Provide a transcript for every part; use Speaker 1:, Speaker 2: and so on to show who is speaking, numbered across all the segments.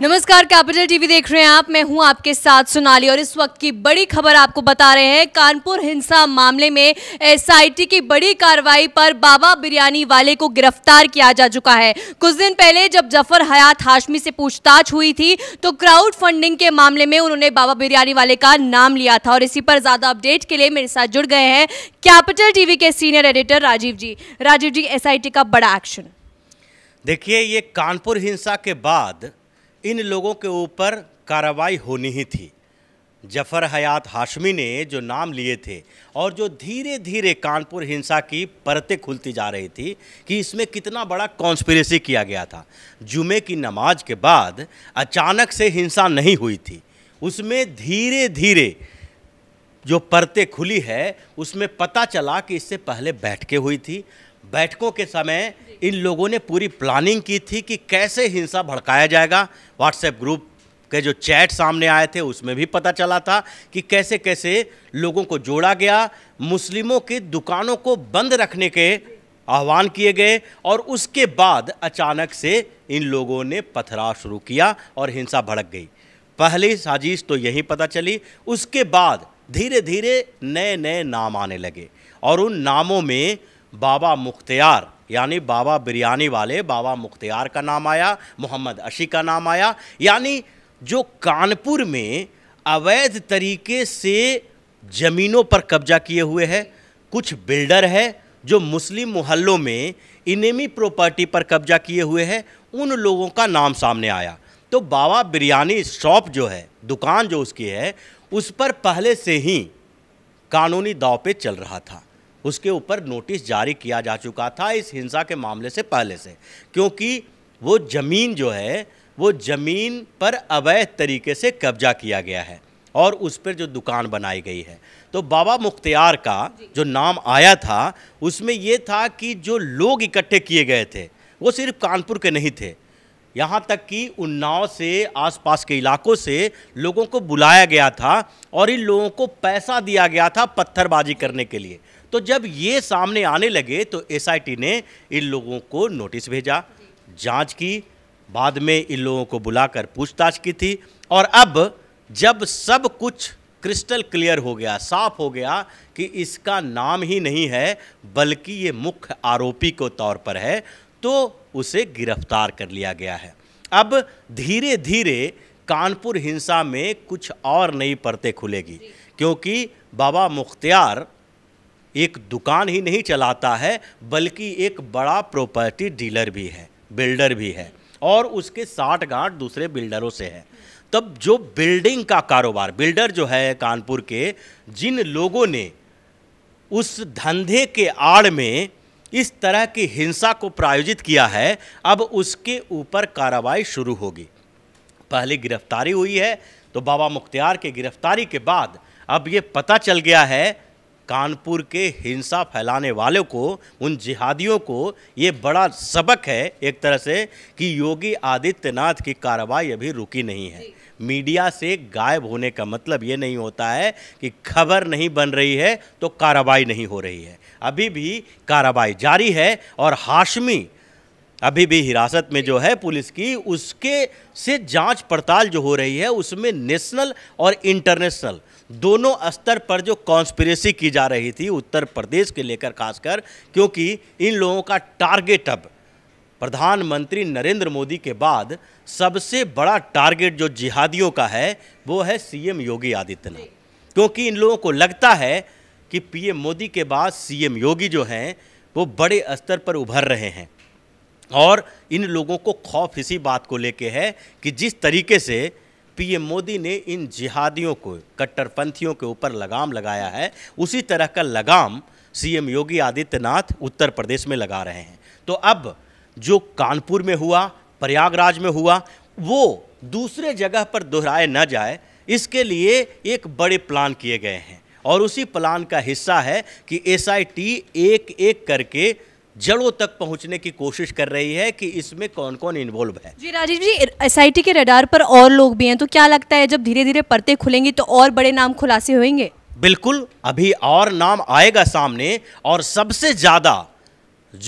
Speaker 1: नमस्कार capital TV देख रहे हैं आप मैं हूं आपके साथ सोनाली और इस वक्त की बड़ी खबर आपको बता रहे हैं कानपुर हिंसा मामले में एसआईटी की बड़ी कार्रवाई पर बाबा बिरयानी वाले को गिरफ्तार किया जा चुका है कुछ दिन पहले जब जफर हयात हाशमी से पूछताछ हुई थी तो क्राउड फंडिंग के मामले में उन्होंने बाबा बिरयानी वाले का नाम लिया था और इसी पर ज्यादा अपडेट के लिए मेरे साथ जुड़ गए हैं कैपिटल टीवी के senior editor Rajiv ji Rajiv ji S का बड़ा एक्शन
Speaker 2: देखिए ये कानपुर हिंसा के बाद इन लोगों के ऊपर कार्रवाई होनी ही थी जफर हयात हाशमी ने जो नाम लिए थे और जो धीरे धीरे कानपुर हिंसा की परतें खुलती जा रही थी कि इसमें कितना बड़ा कॉन्स्परेसी किया गया था जुमे की नमाज के बाद अचानक से हिंसा नहीं हुई थी उसमें धीरे धीरे जो परतें खुली है उसमें पता चला कि इससे पहले बैठकें हुई थी बैठकों के समय इन लोगों ने पूरी प्लानिंग की थी कि कैसे हिंसा भड़काया जाएगा व्हाट्सएप ग्रुप के जो चैट सामने आए थे उसमें भी पता चला था कि कैसे कैसे लोगों को जोड़ा गया मुस्लिमों की दुकानों को बंद रखने के आह्वान किए गए और उसके बाद अचानक से इन लोगों ने पथराव शुरू किया और हिंसा भड़क गई पहली साजिश तो यही पता चली उसके बाद धीरे धीरे नए नए नाम आने लगे और उन नामों में बाबा मुख्तियार यानी बाबा बिरयानी वाले बाबा मुख्तियार का नाम आया मोहम्मद अशी का नाम आया यानी जो कानपुर में अवैध तरीके से ज़मीनों पर कब्जा किए हुए हैं कुछ बिल्डर है जो मुस्लिम मोहल्लों में इनेमी प्रॉपर्टी पर कब्जा किए हुए हैं उन लोगों का नाम सामने आया तो बाबा बिरयानी शॉप जो है दुकान जो उसकी है उस पर पहले से ही कानूनी दाव पे चल रहा था उसके ऊपर नोटिस जारी किया जा चुका था इस हिंसा के मामले से पहले से क्योंकि वो ज़मीन जो है वो ज़मीन पर अवैध तरीके से कब्जा किया गया है और उस पर जो दुकान बनाई गई है तो बाबा मुख्तियार का जो नाम आया था उसमें ये था कि जो लोग इकट्ठे किए गए थे वो सिर्फ कानपुर के नहीं थे यहाँ तक कि उन्नाव से आसपास के इलाकों से लोगों को बुलाया गया था और इन लोगों को पैसा दिया गया था पत्थरबाजी करने के लिए तो जब ये सामने आने लगे तो एसआईटी ने इन लोगों को नोटिस भेजा जांच की बाद में इन लोगों को बुलाकर पूछताछ की थी और अब जब सब कुछ क्रिस्टल क्लियर हो गया साफ हो गया कि इसका नाम ही नहीं है बल्कि ये मुख्य आरोपी के तौर पर है तो उसे गिरफ्तार कर लिया गया है अब धीरे धीरे कानपुर हिंसा में कुछ और नई परतें खुलेगी क्योंकि बाबा मुख्तियार एक दुकान ही नहीं चलाता है बल्कि एक बड़ा प्रॉपर्टी डीलर भी है बिल्डर भी है और उसके साठ गांठ दूसरे बिल्डरों से है तब जो बिल्डिंग का कारोबार बिल्डर जो है कानपुर के जिन लोगों ने उस धंधे के आड़ में इस तरह की हिंसा को प्रायोजित किया है अब उसके ऊपर कार्रवाई शुरू होगी पहले गिरफ्तारी हुई है तो बाबा मुख्तियार के गिरफ्तारी के बाद अब ये पता चल गया है कानपुर के हिंसा फैलाने वाले को उन जिहादियों को ये बड़ा सबक है एक तरह से कि योगी आदित्यनाथ की कार्रवाई अभी रुकी नहीं है मीडिया से गायब होने का मतलब ये नहीं होता है कि खबर नहीं बन रही है तो कार्रवाई नहीं हो रही है अभी भी कार्रवाई जारी है और हाशमी अभी भी हिरासत में जो है पुलिस की उसके से जांच पड़ताल जो हो रही है उसमें नेशनल और इंटरनेशनल दोनों स्तर पर जो कॉन्स्पिरेसी की जा रही थी उत्तर प्रदेश के लेकर खासकर क्योंकि इन लोगों का टारगेट अब प्रधानमंत्री नरेंद्र मोदी के बाद सबसे बड़ा टारगेट जो जिहादियों का है वो है सीएम योगी आदित्यनाथ क्योंकि इन लोगों को लगता है कि पीएम मोदी के बाद सीएम योगी जो हैं वो बड़े स्तर पर उभर रहे हैं और इन लोगों को खौफ इसी बात को लेके है कि जिस तरीके से पीएम मोदी ने इन जिहादियों को कट्टरपंथियों के ऊपर लगाम लगाया है उसी तरह का लगाम सीएम योगी आदित्यनाथ उत्तर प्रदेश में लगा रहे हैं तो अब जो कानपुर में हुआ प्रयागराज में हुआ वो दूसरे जगह पर दोहराए न जाए इसके लिए एक बड़े प्लान किए गए हैं और उसी प्लान का हिस्सा है कि एस एक एक करके जड़ों तक पहुंचने की कोशिश कर रही है कि इसमें कौन कौन इन्वॉल्व है
Speaker 1: जी राजीव जी एसआईटी के रडार पर और लोग भी हैं तो क्या लगता है जब धीरे धीरे परतें खुलेंगे तो और बड़े नाम खुलासे होंगे
Speaker 2: बिल्कुल अभी और नाम आएगा सामने और सबसे ज़्यादा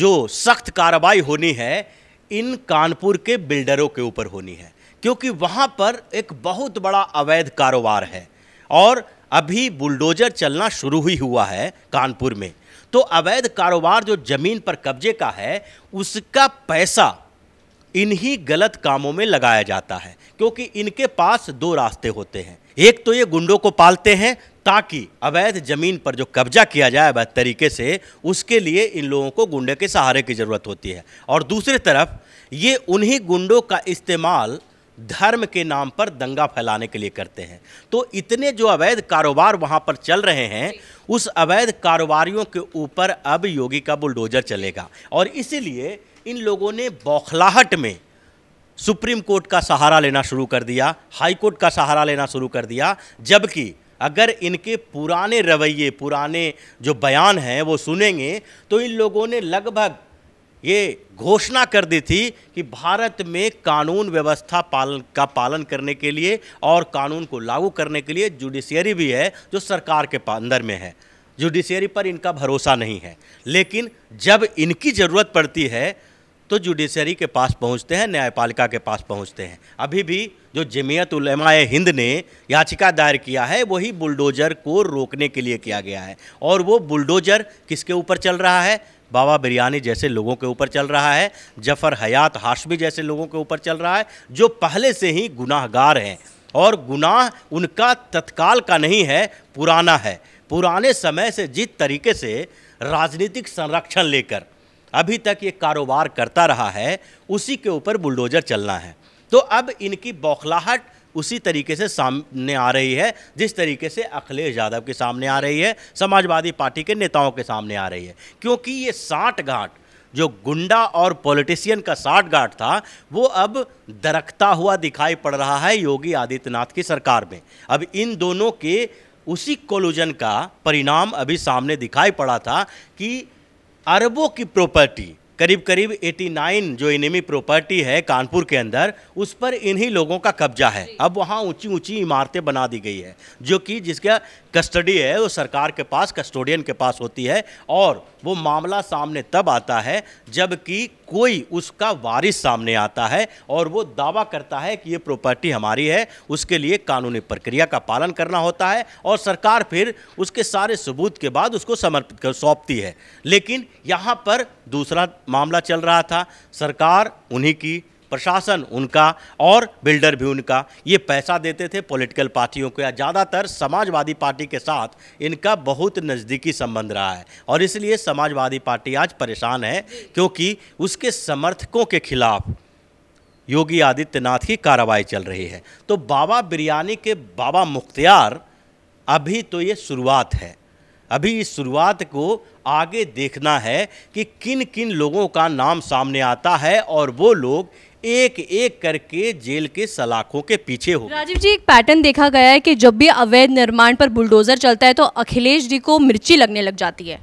Speaker 2: जो सख्त कार्रवाई होनी है इन कानपुर के बिल्डरों के ऊपर होनी है क्योंकि वहां पर एक बहुत बड़ा अवैध कारोबार है और अभी बुलडोजर चलना शुरू ही हुआ है कानपुर में तो अवैध कारोबार जो जमीन पर कब्जे का है उसका पैसा इन्हीं गलत कामों में लगाया जाता है क्योंकि इनके पास दो रास्ते होते हैं एक तो ये गुंडों को पालते हैं ताकि अवैध जमीन पर जो कब्जा किया जाए अवैध तरीके से उसके लिए इन लोगों को गुंडे के सहारे की ज़रूरत होती है और दूसरी तरफ ये उन्हीं गुंडों का इस्तेमाल धर्म के नाम पर दंगा फैलाने के लिए करते हैं तो इतने जो अवैध कारोबार वहाँ पर चल रहे हैं उस अवैध कारोबारियों के ऊपर अब योगी का बुलडोजर चलेगा और इसीलिए इन लोगों ने बौखलाहट में सुप्रीम कोर्ट का सहारा लेना शुरू कर दिया हाई कोर्ट का सहारा लेना शुरू कर दिया जबकि अगर इनके पुराने रवैये पुराने जो बयान हैं वो सुनेंगे तो इन लोगों ने लगभग ये घोषणा कर दी थी कि भारत में कानून व्यवस्था पालन का पालन करने के लिए और कानून को लागू करने के लिए जुडिशियरी भी है जो सरकार के अंदर में है जुडिशियरी पर इनका भरोसा नहीं है लेकिन जब इनकी ज़रूरत पड़ती है तो जुडिशरी के पास पहुंचते हैं न्यायपालिका के पास पहुंचते हैं अभी भी जो जमीयत उलमाए हिंद ने याचिका दायर किया है वही बुलडोजर को रोकने के लिए किया गया है और वो बुलडोजर किसके ऊपर चल रहा है बाबा बिरयानी जैसे लोगों के ऊपर चल रहा है जफर हयात हाशमी जैसे लोगों के ऊपर चल रहा है जो पहले से ही गुनाहगार हैं और गुनाह उनका तत्काल का नहीं है पुराना है पुराने समय से जिस तरीके से राजनीतिक संरक्षण लेकर अभी तक ये कारोबार करता रहा है उसी के ऊपर बुलडोजर चलना है तो अब इनकी बौखलाहट उसी तरीके से सामने आ रही है जिस तरीके से अखिलेश यादव के सामने आ रही है समाजवादी पार्टी के नेताओं के सामने आ रही है क्योंकि ये साठ घाट जो गुंडा और पॉलिटिशियन का साठ घाट था वो अब दरकता हुआ दिखाई पड़ रहा है योगी आदित्यनाथ की सरकार में अब इन दोनों के उसी कोलूजन का परिणाम अभी सामने दिखाई पड़ा था कि अरबों की प्रॉपर्टी करीब करीब 89 जो इनमी प्रॉपर्टी है कानपुर के अंदर उस पर इन्हीं लोगों का कब्जा है अब वहाँ ऊंची ऊंची इमारतें बना दी गई है जो कि जिसका कस्टडी है वो सरकार के पास कस्टोडियन के पास होती है और वो मामला सामने तब आता है जबकि कोई उसका वारिस सामने आता है और वो दावा करता है कि ये प्रॉपर्टी हमारी है उसके लिए कानूनी प्रक्रिया का पालन करना होता है और सरकार फिर उसके सारे सबूत के बाद उसको समर्पित कर सौंपती है लेकिन यहाँ पर दूसरा मामला चल रहा था सरकार उन्हीं की प्रशासन उनका और बिल्डर भी उनका ये पैसा देते थे पॉलिटिकल पार्टियों को या ज़्यादातर समाजवादी पार्टी के साथ इनका बहुत नज़दीकी संबंध रहा है और इसलिए समाजवादी पार्टी आज परेशान है क्योंकि उसके समर्थकों के खिलाफ योगी आदित्यनाथ की कार्रवाई चल रही है तो बाबा बिरयानी के बाबा मुख्तियार अभी तो ये शुरुआत है अभी इस शुरुआत को आगे देखना है कि किन किन लोगों का नाम सामने आता है और वो लोग एक एक करके जेल के सलाखों के पीछे हो
Speaker 1: राजीव जी एक पैटर्न देखा गया है कि जब भी अवैध निर्माण पर बुलडोजर चलता है तो अखिलेश जी को मिर्ची लगने लग जाती है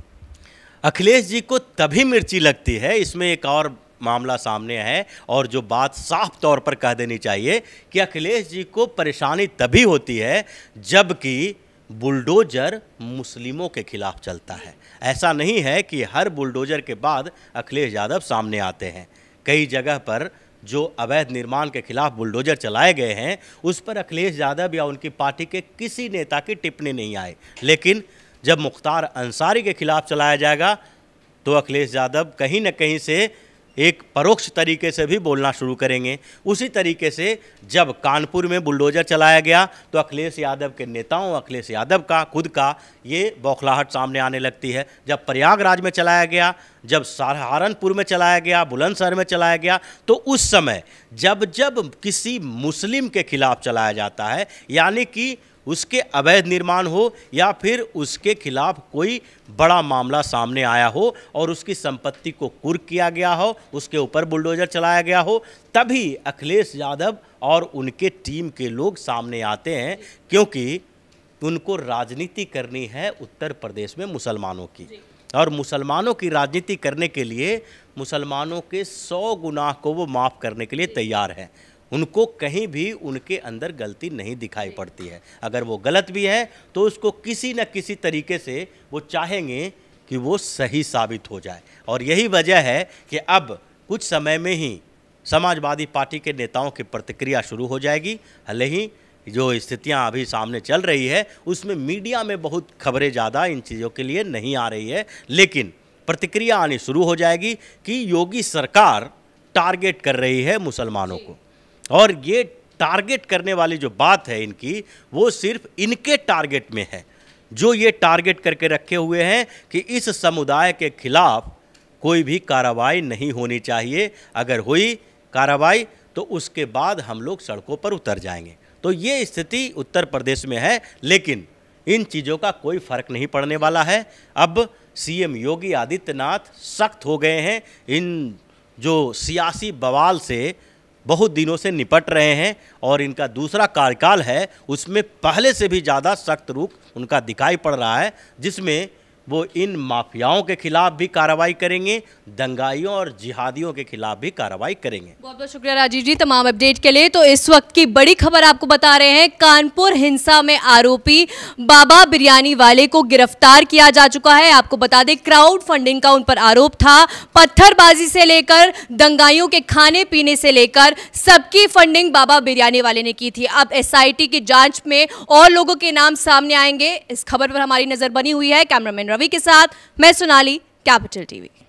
Speaker 2: अखिलेश जी को तभी मिर्ची लगती है इसमें एक और मामला सामने है और जो बात साफ तौर पर कह देनी चाहिए कि अखिलेश जी को परेशानी तभी होती है जबकि बुलडोजर मुस्लिमों के खिलाफ चलता है ऐसा नहीं है कि हर बुलडोजर के बाद अखिलेश यादव सामने आते हैं कई जगह पर जो अवैध निर्माण के खिलाफ बुलडोजर चलाए गए हैं उस पर अखिलेश यादव या उनकी पार्टी के किसी नेता की टिप्पणी नहीं आई लेकिन जब मुख्तार अंसारी के खिलाफ चलाया जाएगा तो अखिलेश यादव कहीं ना कहीं से एक परोक्ष तरीके से भी बोलना शुरू करेंगे उसी तरीके से जब कानपुर में बुलडोजर चलाया गया तो अखिलेश यादव के नेताओं अखिलेश यादव का खुद का ये बौखलाहट सामने आने लगती है जब प्रयागराज में चलाया गया जब सहारनपुर में चलाया गया बुलंदशहर में चलाया गया तो उस समय जब जब किसी मुस्लिम के खिलाफ चलाया जाता है यानी कि उसके अवैध निर्माण हो या फिर उसके खिलाफ कोई बड़ा मामला सामने आया हो और उसकी संपत्ति को कुर्क किया गया हो उसके ऊपर बुलडोजर चलाया गया हो तभी अखिलेश यादव और उनके टीम के लोग सामने आते हैं क्योंकि उनको राजनीति करनी है उत्तर प्रदेश में मुसलमानों की और मुसलमानों की राजनीति करने के लिए मुसलमानों के सौ गुनाह को वो माफ़ करने के लिए तैयार हैं उनको कहीं भी उनके अंदर गलती नहीं दिखाई पड़ती है अगर वो गलत भी है तो उसको किसी न किसी तरीके से वो चाहेंगे कि वो सही साबित हो जाए और यही वजह है कि अब कुछ समय में ही समाजवादी पार्टी के नेताओं की प्रतिक्रिया शुरू हो जाएगी हले ही जो स्थितियां अभी सामने चल रही है उसमें मीडिया में बहुत खबरें ज़्यादा इन चीज़ों के लिए नहीं आ रही है लेकिन प्रतिक्रिया आनी शुरू हो जाएगी कि योगी सरकार टारगेट कर रही है मुसलमानों को और ये टारगेट करने वाली जो बात है इनकी वो सिर्फ इनके टारगेट में है जो ये टारगेट करके रखे हुए हैं कि इस समुदाय के खिलाफ कोई भी कार्रवाई नहीं होनी चाहिए अगर हुई कार्रवाई तो उसके बाद हम लोग सड़कों पर उतर जाएंगे तो ये स्थिति उत्तर प्रदेश में है लेकिन इन चीज़ों का कोई फर्क नहीं पड़ने वाला है अब सीएम योगी आदित्यनाथ सख्त हो गए हैं इन जो सियासी बवाल से बहुत दिनों से निपट रहे हैं और इनका दूसरा कार्यकाल है उसमें पहले से भी ज़्यादा सख्त रूख उनका दिखाई पड़ रहा है जिसमें वो इन माफियाओं के खिलाफ भी कार्रवाई करेंगे दंगाइयों और जिहादियों के खिलाफ भी कार्रवाई करेंगे बहुत
Speaker 1: बहुत शुक्रिया राजीव जी तमाम अपडेट के लिए तो इस वक्त की बड़ी खबर आपको बता रहे हैं कानपुर हिंसा में आरोपी बाबा बिरयानी वाले को गिरफ्तार किया जा चुका है आपको बता दें क्राउड फंडिंग का उन पर आरोप था पत्थरबाजी से लेकर दंगाइयों के खाने पीने से लेकर सबकी फंडिंग बाबा बिरयानी वाले ने की थी अब एस की जांच में और लोगों के नाम सामने आएंगे इस खबर पर हमारी नजर बनी हुई है कैमरामैन रवि के साथ मैं सोनाली कैपिटल टीवी